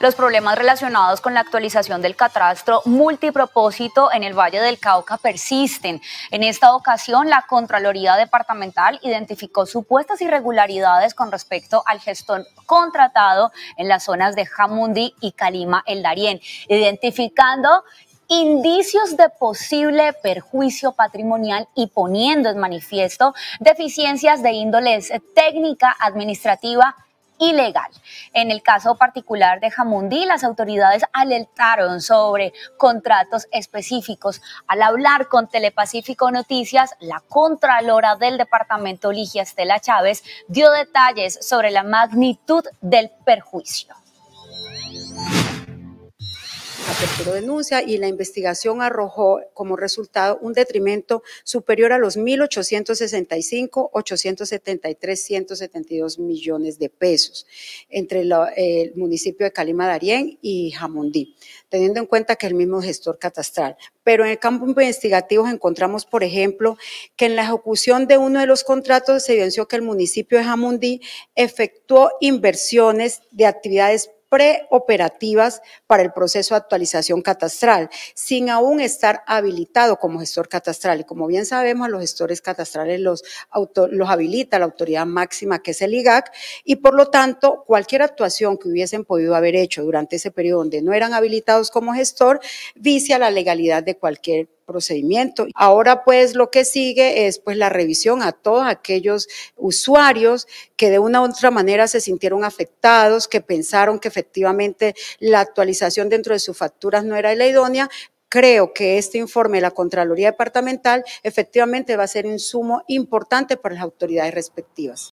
los problemas relacionados con la actualización del catastro multipropósito en el Valle del Cauca persisten. En esta ocasión, la Contraloría Departamental identificó supuestas irregularidades con respecto al gestor contratado en las zonas de Jamundi y Calima El Darién, identificando indicios de posible perjuicio patrimonial y poniendo en manifiesto deficiencias de índole técnica, administrativa ilegal. En el caso particular de Jamundí, las autoridades alertaron sobre contratos específicos. Al hablar con Telepacífico Noticias, la Contralora del Departamento Ligia Estela Chávez dio detalles sobre la magnitud del perjuicio denuncia y la investigación arrojó como resultado un detrimento superior a los 1.865, 873, millones de pesos entre el municipio de Calima Darién y Jamundí, teniendo en cuenta que el mismo gestor catastral. Pero en el campo investigativo encontramos, por ejemplo, que en la ejecución de uno de los contratos se evidenció que el municipio de Jamundí efectuó inversiones de actividades preoperativas para el proceso de actualización catastral, sin aún estar habilitado como gestor catastral. Y como bien sabemos, a los gestores catastrales los, los habilita la autoridad máxima, que es el IGAC, y por lo tanto, cualquier actuación que hubiesen podido haber hecho durante ese periodo donde no eran habilitados como gestor, vicia la legalidad de cualquier procedimiento. Ahora pues lo que sigue es pues la revisión a todos aquellos usuarios que de una u otra manera se sintieron afectados, que pensaron que efectivamente la actualización dentro de sus facturas no era la idónea, creo que este informe de la Contraloría Departamental efectivamente va a ser un sumo importante para las autoridades respectivas.